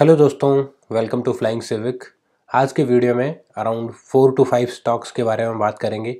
hello दोस्तों welcome to flying civic आज के वीडियो में around four to five stocks के बारे में बात करेंगे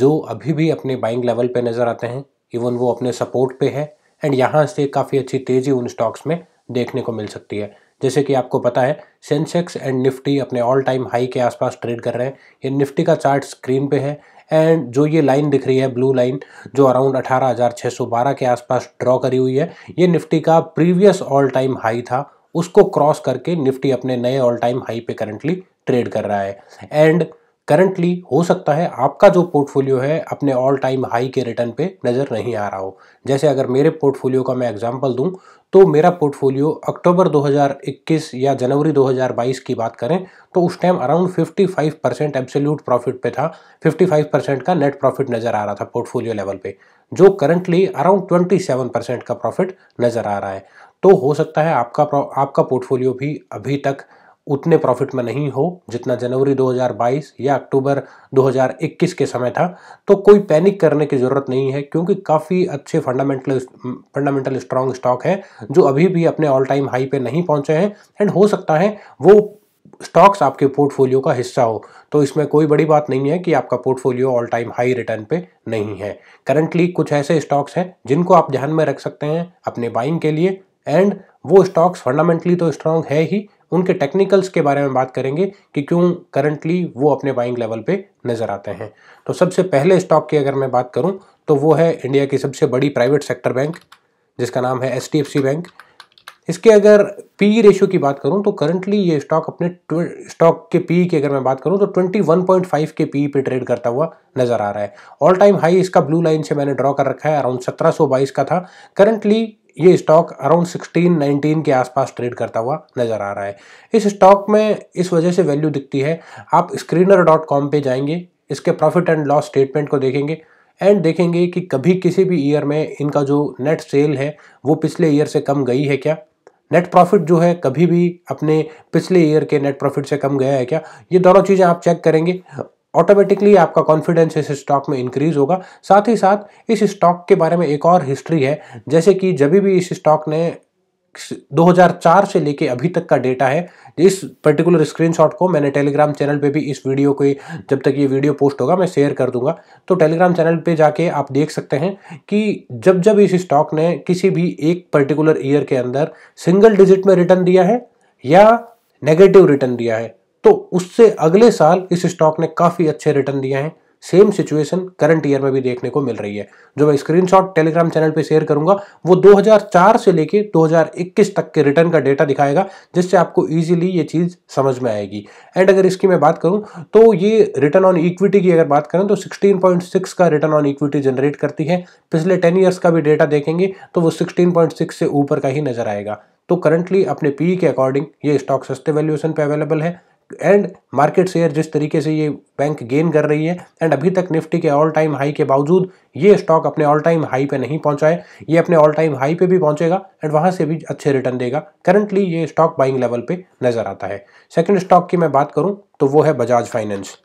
जो अभी भी अपने बाइंग लेवल पे नज़र आते हैं इवन वो अपने सपोर्ट पे है एंड यहाँ से काफ़ी अच्छी तेज़ी उन स्टॉक्स में देखने को मिल सकती है जैसे कि आपको पता है सेंसेक्स एंड निफ्टी अपने ऑल टाइम हाई के आसपास ट्रेड कर रहे हैं ये निफ्टी का चार्ट स्क्रीन पे है एंड जो ये लाइन दिख रही है ब्लू लाइन जो अराउंड 18,612 के आसपास ड्रॉ करी हुई है ये निफ्टी का प्रीवियस ऑल टाइम हाई था उसको क्रॉस करके निफ्टी अपने नए ऑल टाइम हाई पे करंटली ट्रेड कर रहा है एंड करंटली हो सकता है आपका जो पोर्टफोलियो है अपने ऑल टाइम हाई के रिटर्न पे नज़र नहीं आ रहा हो जैसे अगर मेरे पोर्टफोलियो का मैं एग्जांपल दूं तो मेरा पोर्टफोलियो अक्टूबर 2021 या जनवरी 2022 की बात करें तो उस time around 55 percent absolute profit पे था 55 परसेंट का नेट प्रॉफिट नज़र आ रहा था पोर्टफोलियो लेवल पे जो करंटली अराउंड 27 परसेंट का प्रॉफिट नज़र आ रहा है तो हो सकता है आपका आपका पोर्टफोलियो भी अभी तक उतने प्रॉफिट में नहीं हो जितना जनवरी 2022 या अक्टूबर 2021 के समय था तो कोई पैनिक करने की ज़रूरत नहीं है क्योंकि काफ़ी अच्छे फंडामेंटल फंडामेंटल स्ट्रांग स्टॉक हैं जो अभी भी अपने ऑल टाइम हाई पे नहीं पहुंचे हैं एंड हो सकता है वो स्टॉक्स आपके पोर्टफोलियो का हिस्सा हो तो इसमें कोई बड़ी बात नहीं है कि आपका portfolio all time high return पे नहीं है करंटली कुछ ऐसे स्टॉक्स हैं जिनको आप ध्यान में रख सकते हैं अपने बाइंग के लिए एंड वो स्टॉक्स फंडामेंटली तो स्ट्रांग है ही उनके टेक्निकल्स के बारे में बात करेंगे कि क्यों करंटली वो अपने बाइंग लेवल पे नज़र आते हैं तो सबसे पहले स्टॉक की अगर मैं बात करूं तो वो है इंडिया की सबसे बड़ी प्राइवेट सेक्टर बैंक जिसका नाम है एच बैंक इसके अगर पी रेशियो e की बात करूं तो करंटली ये स्टॉक अपने स्टॉक के पी e की अगर मैं बात करूं तो 21.5 के पी e पे ट्रेड करता हुआ नज़र आ रहा है ऑल टाइम हाई इसका ब्लू लाइन से मैंने ड्रॉ कर रखा है अराउंड 1722 का था करंटली ये स्टॉक अराउंड 16 19 के आसपास ट्रेड करता हुआ नज़र आ रहा है इस स्टॉक में इस वजह से वैल्यू दिखती है आप स्क्रीनर डॉट कॉम पर जाएंगे इसके प्रॉफिट एंड लॉस स्टेटमेंट को देखेंगे एंड देखेंगे कि कभी किसी भी ईयर में इनका जो नेट सेल है वो पिछले ईयर से कम गई है क्या नेट प्रॉफिट जो है कभी भी अपने पिछले ईयर के नेट प्रॉफिट से कम गया है क्या ये दोनों चीज़ें आप चेक करेंगे ऑटोमेटिकली आपका कॉन्फिडेंस इस स्टॉक में इंक्रीज होगा साथ ही साथ इस स्टॉक के बारे में एक और हिस्ट्री है जैसे कि जब भी इस स्टॉक ने 2004 से लेके अभी तक का डेटा है इस पर्टिकुलर स्क्रीनशॉट को मैंने टेलीग्राम चैनल पे भी इस वीडियो को जब तक ये वीडियो पोस्ट होगा मैं शेयर कर दूंगा तो टेलीग्राम चैनल पे जाके आप देख सकते हैं कि जब जब इस स्टॉक ने किसी भी एक पर्टिकुलर ईयर के अंदर सिंगल डिजिट में रिटर्न दिया है या नेगेटिव रिटर्न दिया है तो उससे अगले साल इस स्टॉक ने काफ़ी अच्छे रिटर्न दिए हैं सेम सिचुएशन करंट ईयर में भी देखने को मिल रही है जो मैं स्क्रीनशॉट टेलीग्राम चैनल पे शेयर करूंगा वो 2004 से लेके 2021 तक के रिटर्न का डेटा दिखाएगा जिससे आपको इजीली ये चीज़ समझ में आएगी एंड अगर इसकी मैं बात करूं तो ये रिटर्न ऑन इक्विटी की अगर बात करें तो 16.6 का रिटर्न ऑन इक्विटी जनरेट करती है पिछले टेन ईयर्स का भी डेटा देखेंगे तो वो सिक्सटीन से ऊपर का ही नजर आएगा तो करंटली अपने पी e के अकॉर्डिंग ये स्टॉक सस्ते वैल्यूएशन पे अवेलेबल है एंड मार्केट शेयर जिस तरीके से ये बैंक गेन कर रही है एंड अभी तक निफ्टी के ऑल टाइम हाई के बावजूद ये स्टॉक अपने ऑल टाइम हाई पे नहीं पहुंचा है ये अपने ऑल टाइम हाई पे भी पहुंचेगा एंड वहां से भी अच्छे रिटर्न देगा करंटली ये स्टॉक बाइंग लेवल पे नजर आता है सेकंड स्टॉक की मैं बात करूं तो वो है बजाज फाइनेंस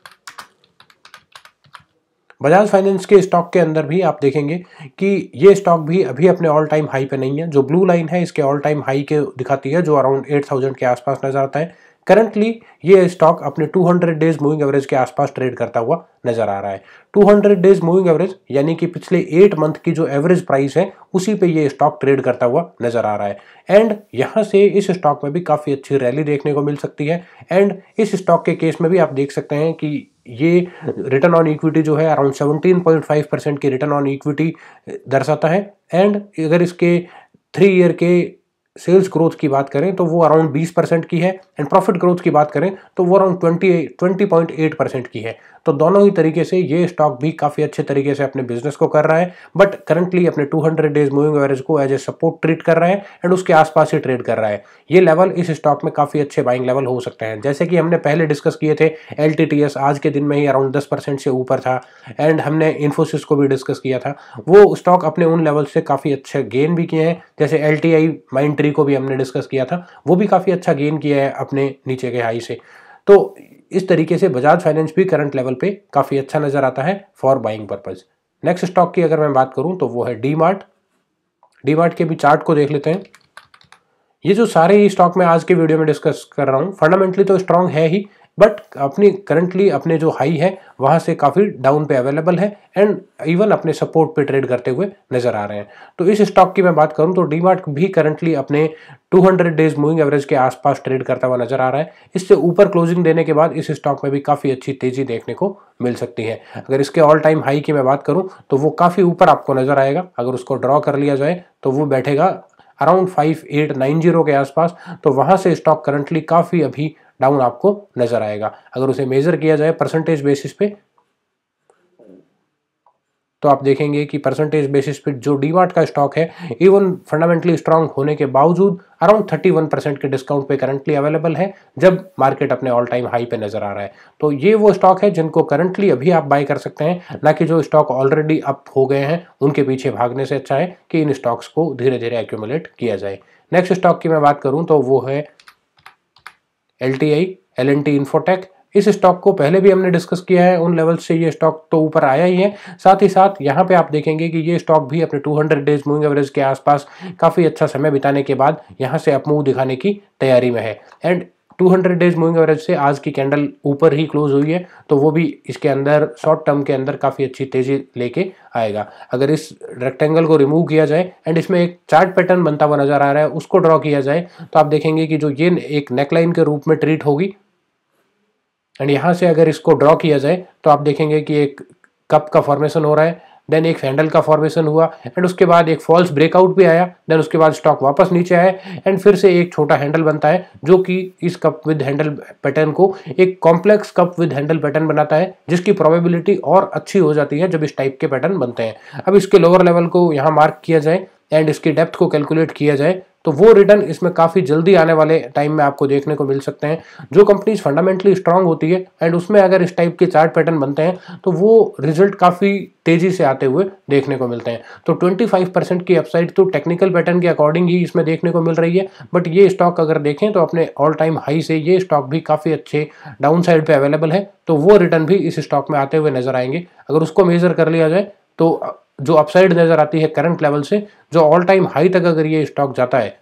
बजाज फाइनेंस के स्टॉक के अंदर भी आप देखेंगे कि ये स्टॉक भी अभी अपने ऑल टाइम हाई पे नहीं है जो ब्लू लाइन है इसके ऑल टाइम हाई के दिखाती है जो अराउंड एट थाउजेंड के आसपास नजर आता है करंटली ये स्टॉक अपने 200 डेज मूविंग एवरेज के आसपास ट्रेड करता हुआ नजर आ रहा है 200 डेज मूविंग एवरेज यानी कि पिछले एट मंथ की जो एवरेज प्राइस है उसी पे ये स्टॉक ट्रेड करता हुआ नजर आ रहा है एंड यहाँ से इस स्टॉक में भी काफ़ी अच्छी रैली देखने को मिल सकती है एंड इस स्टॉक के केस में भी आप देख सकते हैं कि ये रिटर्न ऑन इक्विटी जो है अराउंड सेवनटीन परसेंट की रिटर्न ऑन इक्विटी दर्शाता है एंड अगर इसके थ्री ईयर के सेल्स ग्रोथ की बात करें तो वो अराउंड 20 परसेंट की है एंड प्रॉफिट ग्रोथ की बात करें तो वो अराउंड 20 20.8 परसेंट की है तो दोनों ही तरीके से ये स्टॉक भी काफ़ी अच्छे तरीके से अपने बिजनेस को कर रहा है बट करंटली अपने 200 डेज मूविंग एवरेज को एज ए सपोर्ट ट्रीट कर रहा है एंड उसके आसपास ही ट्रेड कर रहा है ये लेवल इस स्टॉक में काफ़ी अच्छे बाइंग लेवल हो सकते हैं जैसे कि हमने पहले डिस्कस किए थे एल आज के दिन में ही अराउंड दस से ऊपर था एंड हमने इन्फोसिस को भी डिस्कस किया था वो स्टॉक अपने उन लेवल से काफ़ी अच्छे गेन भी किए हैं जैसे L T I Mindtree को भी हमने डिस्कस किया था वो भी काफ़ी अच्छा गेन किया है अपने नीचे के हाई से तो इस तरीके से बजाज फाइनेंस भी करंट लेवल पे काफ़ी अच्छा नज़र आता है for buying purpose next stock की अगर मैं बात करूं तो वो है डी मार्ट डी मार्ट के भी चार्ट को देख लेते हैं ये जो सारे ही स्टॉक मैं आज के वीडियो में डिस्कस कर रहा हूँ फंडामेंटली तो स्ट्रांग है ही बट अपनी करंटली अपने जो हाई है वहाँ से काफ़ी डाउन पे अवेलेबल है एंड इवन अपने सपोर्ट पे ट्रेड करते हुए नजर आ रहे हैं तो इस स्टॉक की मैं बात करूँ तो डी भी करंटली अपने 200 डेज मूविंग एवरेज के आसपास ट्रेड करता हुआ नजर आ रहा है इससे ऊपर क्लोजिंग देने के बाद इस स्टॉक में भी काफ़ी अच्छी तेज़ी देखने को मिल सकती है अगर इसके ऑल टाइम हाई की मैं बात करूँ तो वो काफ़ी ऊपर आपको नजर आएगा अगर उसको ड्रॉ कर लिया जाए तो वो बैठेगा around five eight nine zero के आसपास तो वहाँ से स्टॉक करंटली काफ़ी अभी डाउन आपको नजर आएगा अगर उसे मेजर किया जाए परसेंटेज बेसिस पे तो आप देखेंगे कि परसेंटेज बेसिस पे जो डीमार्ट का स्टॉक है इवन फंडामेंटली स्ट्रांग होने के बावजूद अराउंड 31 परसेंट के डिस्काउंट पे करंटली अवेलेबल है जब मार्केट अपने ऑल टाइम हाई पे नजर आ रहा है तो ये वो स्टॉक है जिनको करंटली अभी आप बाय कर सकते हैं ना कि जो स्टॉक ऑलरेडी अप हो गए हैं उनके पीछे भागने से अच्छा है कि इन स्टॉक्स को धीरे धीरे एक्यूमुलेट किया जाए नेक्स्ट स्टॉक की मैं बात करूँ तो वो है L T I L and T infotech इस स्टॉक को पहले भी हमने डिस्कस किया है उन लेवल से ये स्टॉक तो ऊपर आया ही है साथ ही साथ यहाँ पे आप देखेंगे कि ये स्टॉक भी अपने 200 डेज मूविंग एवरेज के आसपास काफ़ी अच्छा समय बिताने के बाद यहाँ से अपमूव दिखाने की तैयारी में है एंड 200 डेज मूविंग एवरेज से आज की कैंडल ऊपर ही क्लोज हुई है तो वो भी इसके अंदर शॉर्ट टर्म के अंदर काफ़ी अच्छी तेज़ी लेके आएगा अगर इस रेक्टेंगल को रिमूव किया जाए एंड इसमें एक चार्ट पैटर्न बनता हुआ नज़र आ रहा है उसको ड्रॉ किया जाए तो आप देखेंगे कि जो ये एक नेकलाइन के रूप में ट्रीट होगी एंड यहाँ से अगर इसको ड्रॉ किया जाए तो आप देखेंगे कि एक कप का फॉर्मेशन हो रहा है देन एक हैंडल का फॉर्मेशन हुआ एंड उसके बाद एक फॉल्स ब्रेकआउट भी आया देन उसके बाद स्टॉक वापस नीचे आया एंड फिर से एक छोटा हैंडल बनता है जो कि इस कप विद हैंडल पैटर्न को एक complex cup with handle pattern बनाता है जिसकी प्रोबेबिलिटी और अच्छी हो जाती है जब इस टाइप के पैटर्न बनते हैं अब इसके लोअर लेवल को यहाँ मार्क किया जाए एंड इसकी डेप्थ को कैलकुलेट किया जाए तो वो रिटर्न इसमें काफ़ी जल्दी आने वाले टाइम में आपको देखने को मिल सकते हैं जो कंपनीज फंडामेंटली स्ट्रांग होती है एंड उसमें अगर इस टाइप के चार्ट पैटर्न बनते हैं तो वो रिजल्ट काफ़ी तेजी से आते हुए देखने को मिलते हैं तो 25 परसेंट की अपसाइड तो टेक्निकल पैटर्न के अकॉर्डिंग ही इसमें देखने को मिल रही है बट ये स्टॉक अगर देखें तो अपने ऑल टाइम हाई से ये स्टॉक भी काफ़ी अच्छे डाउन साइड पर अवेलेबल है तो वो रिटर्न भी इस स्टॉक में आते हुए नजर आएंगे अगर उसको मेजर कर लिया जाए तो जो अपसाइड नजर आती है करंट लेवल से जो ऑल टाइम हाई तक अगर ये स्टॉक जाता है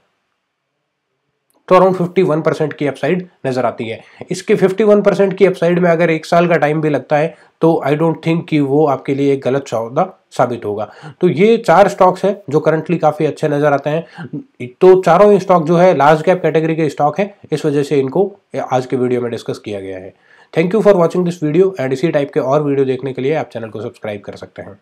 तो अराउंड 51 परसेंट की अपसाइड नज़र आती है इसके 51 परसेंट की अपसाइड में अगर एक साल का टाइम भी लगता है तो आई डोंट थिंक कि वो आपके लिए एक गलत सौदा साबित होगा तो ये चार स्टॉक्स हैं जो करंटली काफ़ी अच्छे नज़र आते हैं तो चारों स्टॉक जो है लार्ज कैप कैटेगरी के स्टॉक हैं इस वजह से इनको आज के वीडियो में डिस्कस किया गया है thank you for watching this video and इसी टाइप के और वीडियो देखने के लिए आप चैनल को सब्सक्राइब कर सकते हैं